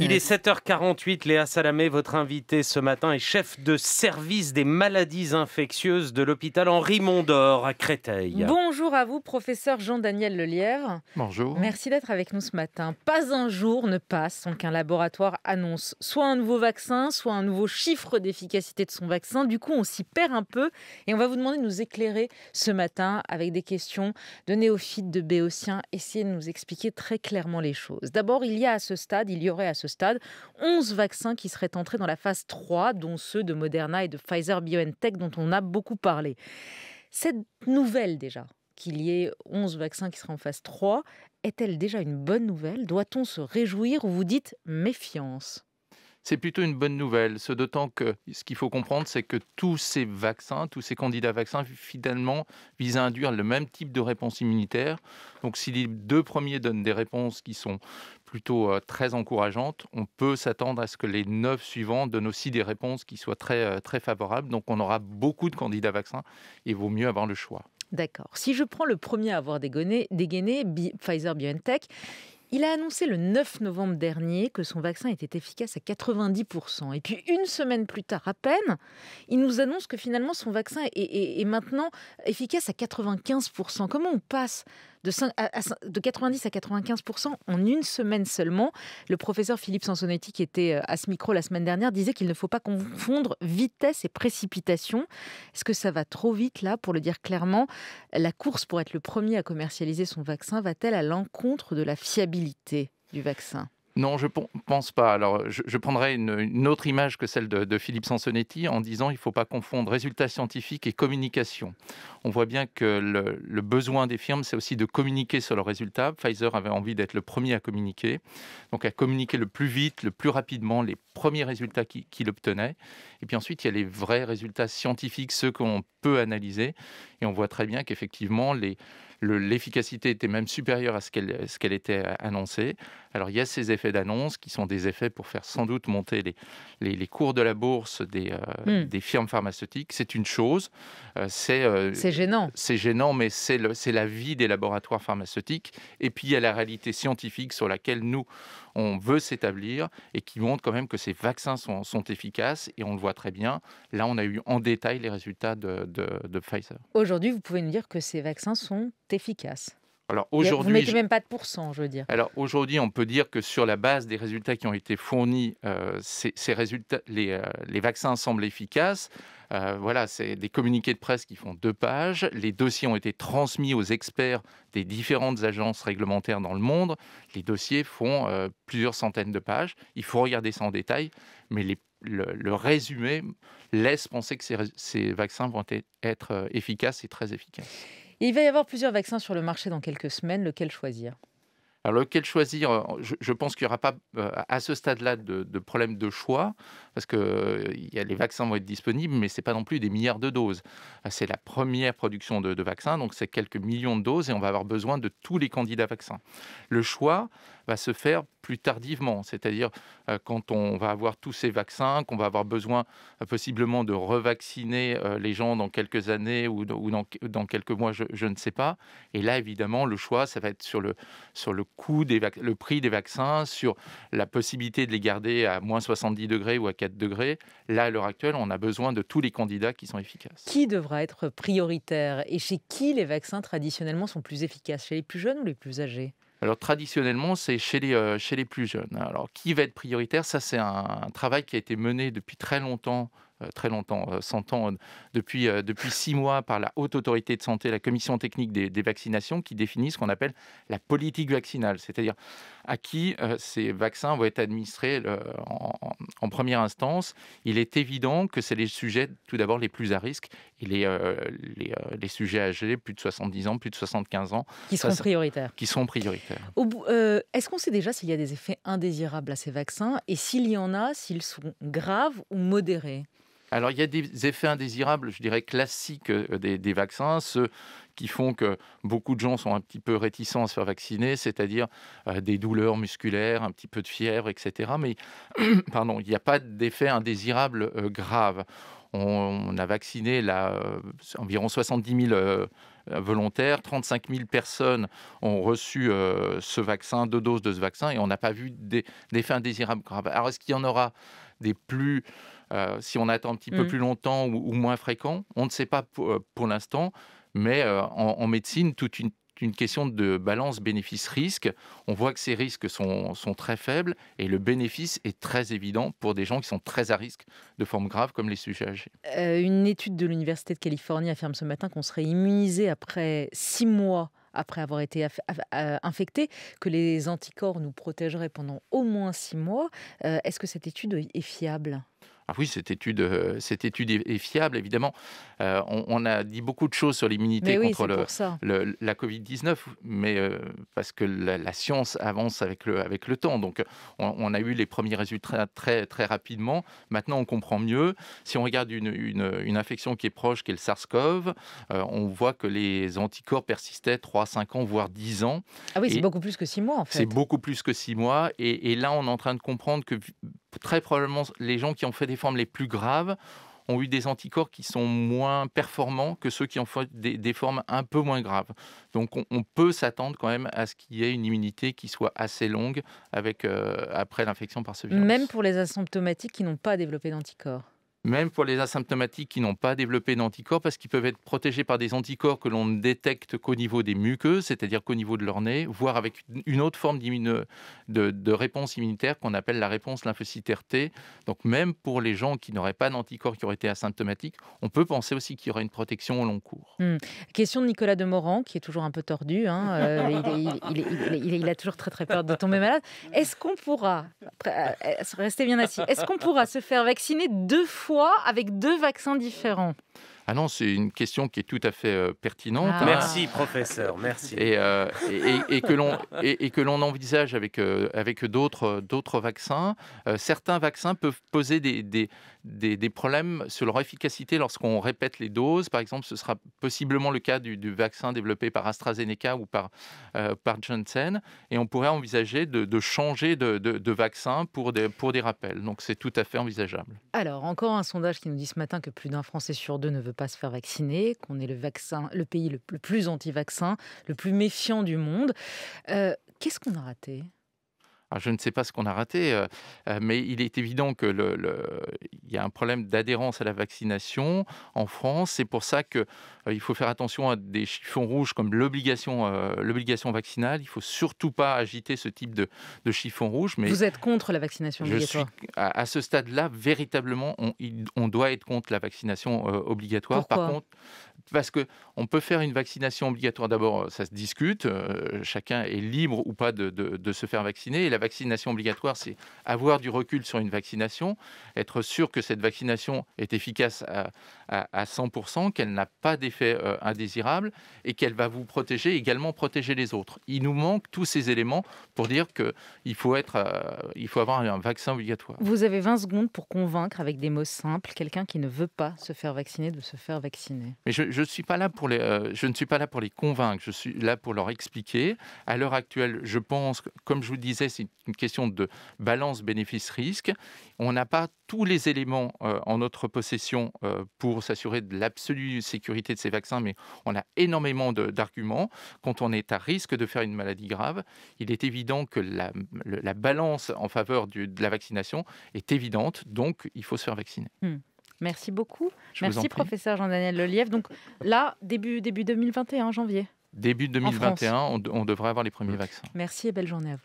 Il est 7h48, Léa Salamé, votre invitée ce matin est chef de service des maladies infectieuses de l'hôpital Henri Mondor à Créteil. Bonjour à vous, professeur Jean-Daniel Lelièvre. Bonjour. Merci d'être avec nous ce matin. Pas un jour ne passe sans qu'un laboratoire annonce soit un nouveau vaccin, soit un nouveau chiffre d'efficacité de son vaccin. Du coup, on s'y perd un peu et on va vous demander de nous éclairer ce matin avec des questions de néophytes, de béotiens. Essayez de nous expliquer très clairement les choses. D'abord, il y a à ce stade, il y aurait à ce stade, 11 vaccins qui seraient entrés dans la phase 3, dont ceux de Moderna et de Pfizer-BioNTech dont on a beaucoup parlé. Cette nouvelle déjà, qu'il y ait 11 vaccins qui seraient en phase 3, est-elle déjà une bonne nouvelle Doit-on se réjouir ou vous dites méfiance c'est plutôt une bonne nouvelle. Ce d'autant que ce qu'il faut comprendre, c'est que tous ces vaccins, tous ces candidats vaccins, finalement, visent à induire le même type de réponse immunitaire. Donc, si les deux premiers donnent des réponses qui sont plutôt euh, très encourageantes, on peut s'attendre à ce que les neuf suivants donnent aussi des réponses qui soient très, euh, très favorables. Donc, on aura beaucoup de candidats vaccins et vaut mieux avoir le choix. D'accord. Si je prends le premier à avoir dégainé Pfizer BioNTech, il a annoncé le 9 novembre dernier que son vaccin était efficace à 90%. Et puis une semaine plus tard, à peine, il nous annonce que finalement son vaccin est, maintenant efficace à 95%. Comment on passe de, 90 à 95% en une semaine seulement. Le professeur Philippe Sansonetti, qui était euh, à ce micro la semaine dernière, disait qu'il ne faut pas confondre vitesse et précipitation. Est-ce que ça va trop vite là Pour le dire clairement, la course pour être le premier à commercialiser son vaccin va-t-elle à l'encontre de la fiabilité du vaccin non, je ne pense pas. Alors, je, prendrai une, autre image que celle de, Philippe Sansonetti en disant qu'il ne faut pas confondre résultats scientifiques et communication. On voit bien que le, besoin des firmes, c'est aussi de communiquer sur leurs résultats. Pfizer avait envie d'être le premier à communiquer, donc à communiquer le plus vite, le plus rapidement les premiers résultats qu'il obtenait. Et puis ensuite, il y a les vrais résultats scientifiques, ceux qu'on peut analyser. Et on voit très bien qu'effectivement, les L'efficacité était même supérieure à ce qu'elle était euh, annoncée. Alors il y a ces effets d'annonce qui sont des effets pour faire sans doute monter les, les, cours de la bourse euh, hmm. des, firmes pharmaceutiques. C'est une chose. Euh, c'est gênant. C'est gênant, mais c'est la vie des laboratoires pharmaceutiques. Et puis il y a la réalité scientifique sur laquelle nous, on veut s'établir et qui montre quand même que ces vaccins sont, efficaces et on le voit très bien. Là, on a eu en détail les résultats de, de Pfizer. Aujourd'hui, vous pouvez nous dire que ces vaccins sont efficace alors aujourd'hui, vous mettez même pas de pourcent, je veux dire. Alors aujourd'hui, on peut dire que sur la base des résultats qui ont été fournis, euh, ces, résultats, euh, les, vaccins semblent efficaces. Euh, voilà, c'est des communiqués de presse qui font deux pages. Les dossiers ont été transmis aux experts des différentes agences réglementaires dans le monde. Les dossiers font plusieurs centaines de pages. Il faut regarder ça en détail, mais le, résumé laisse penser que ces vaccins vont être efficaces et très efficaces. Il va y avoir plusieurs vaccins sur le marché dans quelques semaines. Lequel choisir alors lequel choisir je, pense qu'il n'y aura pas euh, à ce stade-là de, problème de choix, parce que euh, y a, les vaccins vont être disponibles, mais ce n'est pas non plus des milliards de doses. C'est la première production de, de vaccins, donc c'est quelques millions de doses, et on va avoir besoin de tous les candidats vaccins. Le choix, va se faire plus tardivement, c'est-à-dire euh, quand on va avoir tous ces vaccins, qu'on va avoir besoin euh, possiblement de revacciner euh, les gens dans quelques années ou dans, quelques mois, je, ne sais pas. Et là, évidemment, le choix, ça va être sur le, sur le coût, des le prix des vaccins, sur la possibilité de les garder à moins 70 degrés ou à 4 degrés. Là, à l'heure actuelle, on a besoin de tous les candidats qui sont efficaces. Qui devra être prioritaire et chez qui les vaccins traditionnellement sont plus efficaces Chez les plus jeunes ou les plus âgés alors traditionnellement, c'est chez les, euh, chez les plus jeunes. Hein. Alors qui va être prioritaire Ça, c'est un, travail qui a été mené depuis très longtemps euh, très longtemps, 100 euh, ans, euh, depuis, depuis 6 mois par la Haute Autorité de Santé, la Commission technique des, vaccinations, qui définit ce qu'on appelle la politique vaccinale, c'est-à-dire à qui ces vaccins vont être administrés en, en première instance. Il est évident que c'est les sujets tout d'abord les plus à risque les, les, sujets âgés, plus de 70 ans, plus de 75 ans. Qui seront prioritaires. Qui sont prioritaires. Est-ce qu'on sait déjà s'il y a des effets indésirables à ces vaccins et s'il y en a, s'ils sont graves ou modérés alors, il y a des effets indésirables, je dirais, classiques euh, des, vaccins, ceux qui font que beaucoup de gens sont un petit peu réticents à se faire vacciner, c'est-à-dire euh, des douleurs musculaires, un petit peu de fièvre, etc. Mais, pardon, il n'y a pas d'effet indésirable euh, grave. On, a vacciné environ 70 000 volontaires. 35 000 personnes ont reçu ce vaccin, deux doses de ce vaccin, et on n'a pas vu d'effet indésirables grave. Alors, est-ce qu'il y en aura des plus, euh, si on attend un petit peu mm. plus longtemps ou, moins fréquent, On ne sait pas euh, pour, l'instant, mais euh, en, médecine, toute une, question de balance bénéfice-risque. On voit que ces risques sont, très faibles et le bénéfice est très évident pour des gens qui sont très à risque de formes graves comme les sujets âgés. une étude de l'Université de Californie affirme ce matin qu'on serait immunisé après six mois après avoir été euh, infecté, que les anticorps nous protégeraient pendant au moins six mois. Euh, est-ce que cette étude est fiable ah oui, cette étude, euh, cette étude est, fiable, évidemment. Euh, on, a dit beaucoup de choses sur l'immunité contre la Covid-19, mais euh, parce que la, science avance avec le, avec le temps. Donc, on, a eu les premiers résultats très, très rapidement. Maintenant, on comprend mieux. Si on regarde une, infection qui est proche, qui est le SARS-CoV, on voit que les anticorps persistaient 3, 5 ans, voire 10 ans. Ah oui, c'est beaucoup plus que 6 mois, en fait. C'est beaucoup plus que 6 mois. Et, et là, on est en train de comprendre que très probablement les gens qui ont fait des formes les plus graves ont eu des anticorps qui sont moins performants que ceux qui ont fait des, formes un peu moins graves. Donc on, peut s'attendre quand même à ce qu'il y ait une immunité qui soit assez longue euh, après l'infection par ce virus. Même pour les asymptomatiques qui n'ont pas développé d'anticorps même pour les asymptomatiques qui n'ont pas développé d'anticorps, parce qu'ils peuvent être protégés par des anticorps que l'on ne détecte qu'au niveau des muqueuses, c'est-à-dire qu'au niveau de leur nez, voire avec une autre forme de, de, réponse immunitaire qu'on appelle la réponse lymphocytaire T. Donc même pour les gens qui n'auraient pas d'anticorps, qui auraient été asymptomatiques, on peut penser aussi qu'il y aurait une protection au long cours. Hmm. Question de Nicolas Demorand, qui est toujours un peu tordu, il, a toujours très très peur de tomber malade. Est-ce qu'on pourra, euh, rester bien assis, est-ce qu'on pourra se faire vacciner deux fois avec deux vaccins différents. Ah non, c'est une question qui est tout à fait euh, pertinente. Ah. Hein. Merci, professeur, merci. Et, euh, et, et, et que l'on envisage avec, euh, avec d'autres vaccins. certains vaccins peuvent poser des, des, des, problèmes sur leur efficacité lorsqu'on répète les doses. Par exemple, ce sera possiblement le cas du, vaccin développé par AstraZeneca ou par, par Johnson. Et on pourrait envisager de, changer de, de, vaccin pour des, pour des rappels. Donc c'est tout à fait envisageable. Alors, encore un sondage qui nous dit ce matin que plus d'un Français sur deux ne veut pas se faire vacciner, qu'on est le, vaccin, le pays le, plus anti-vaccin, le plus méfiant du monde. Euh, qu'est-ce qu'on a raté je ne sais pas ce qu'on a raté, euh, euh, mais il est évident qu'il le, y a un problème d'adhérence à la vaccination en France. C'est pour ça qu'il euh, faut faire attention à des chiffons rouges comme l'obligation, l'obligation vaccinale. Il faut surtout pas agiter ce type de, chiffon rouge. Mais vous êtes contre la vaccination obligatoire. à, ce stade-là, véritablement, on, doit être contre la vaccination obligatoire. Pourquoi Par contre, parce que on peut faire une vaccination obligatoire. D'abord, euh, ça se discute. Euh, chacun est libre ou pas de, se faire vacciner. Et la vaccination obligatoire, c'est avoir du recul sur une vaccination, être sûr que cette vaccination est efficace à, 100%, qu'elle n'a pas d'effet euh, indésirable et qu'elle va vous protéger, également protéger les autres. Il nous manque tous ces éléments pour dire qu'il faut, être, il faut avoir un vaccin obligatoire. Vous avez 20 secondes pour convaincre avec des mots simples quelqu'un qui ne veut pas se faire vacciner de se faire vacciner. Mais je suis pas là pour les, euh, je ne suis pas là pour les convaincre, je suis là pour leur expliquer. À l'heure actuelle, je pense, comme je vous le disais, c'est une question de balance bénéfice-risque. On n'a pas tous les éléments euh, en notre possession euh, pour s'assurer de l'absolue sécurité de ces vaccins, mais on a énormément d'arguments. Quand on est à risque de faire une maladie grave, il est évident que la, balance en faveur de la vaccination est évidente, donc il faut se faire vacciner. Hmm. Merci beaucoup. Merci, professeur Jean-Daniel Lelièvre. Donc là, début, début 2021, janvier. Début 2021, on, on devrait avoir les premiers vaccins. Merci et belle journée à vous.